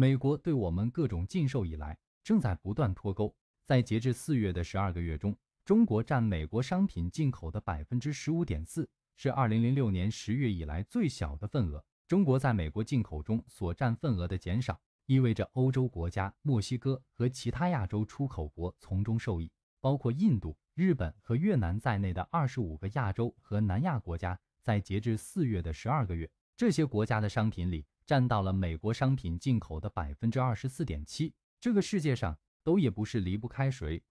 美国对我们各种禁售以来，正在不断脱钩。在截至四月的十二个月中，中国占美国商品进口的百分之十五点四，是二零零六年十月以来最小的份额。中国在美国进口中所占份额的减少，意味着欧洲国家、墨西哥和其他亚洲出口国从中受益。包括印度、日本和越南在内的二十五个亚洲和南亚国家，在截至四月的十二个月，这些国家的商品里。占到了美国商品进口的百分之二十四点七，这个世界上都也不是离不开谁。